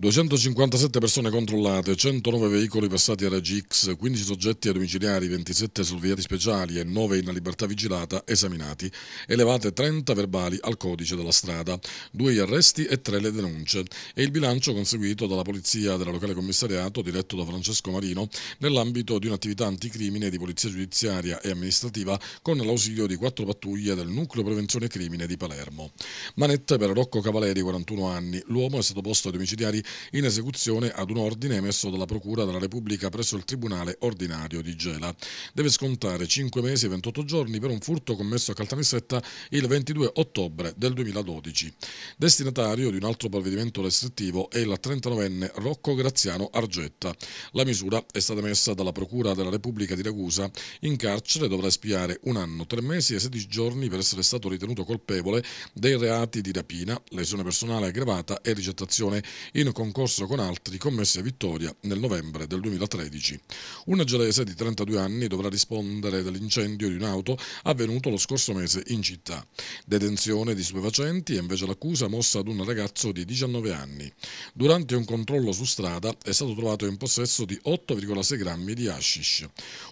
257 persone controllate, 109 veicoli passati alla X, 15 soggetti a domiciliari, 27 sorvegliati speciali e 9 in libertà vigilata esaminati, elevate 30 verbali al codice della strada, 2 gli arresti e 3 le denunce. E il bilancio conseguito dalla polizia della locale commissariato, diretto da Francesco Marino, nell'ambito di un'attività anticrimine di polizia giudiziaria e amministrativa con l'ausilio di 4 pattuglie del nucleo prevenzione crimine di Palermo. Manette per Rocco Cavaleri, 41 anni, l'uomo è stato posto a domiciliari in esecuzione ad un ordine emesso dalla Procura della Repubblica presso il Tribunale Ordinario di Gela. Deve scontare 5 mesi e 28 giorni per un furto commesso a Caltanissetta il 22 ottobre del 2012. Destinatario di un altro provvedimento restrittivo è il 39enne Rocco Graziano Argetta. La misura è stata messa dalla Procura della Repubblica di Ragusa. In carcere dovrà spiare un anno, 3 mesi e 16 giorni per essere stato ritenuto colpevole dei reati di rapina, lesione personale aggravata e ricettazione in concorso con altri commessi a Vittoria nel novembre del 2013. Un gelese di 32 anni dovrà rispondere dell'incendio di un'auto avvenuto lo scorso mese in città. Detenzione di stupefacenti è invece l'accusa mossa ad un ragazzo di 19 anni. Durante un controllo su strada è stato trovato in possesso di 8,6 grammi di hashish.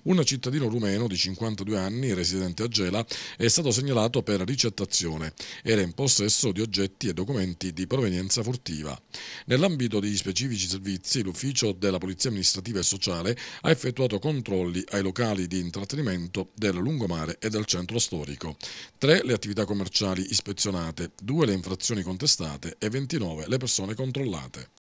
Un cittadino rumeno di 52 anni, residente a Gela, è stato segnalato per ricettazione. Era in possesso di oggetti e documenti di provenienza furtiva. Nell'ambito Nell'ambito degli specifici servizi, l'Ufficio della Polizia Amministrativa e Sociale ha effettuato controlli ai locali di intrattenimento del lungomare e del centro storico. Tre le attività commerciali ispezionate, due le infrazioni contestate e 29 le persone controllate.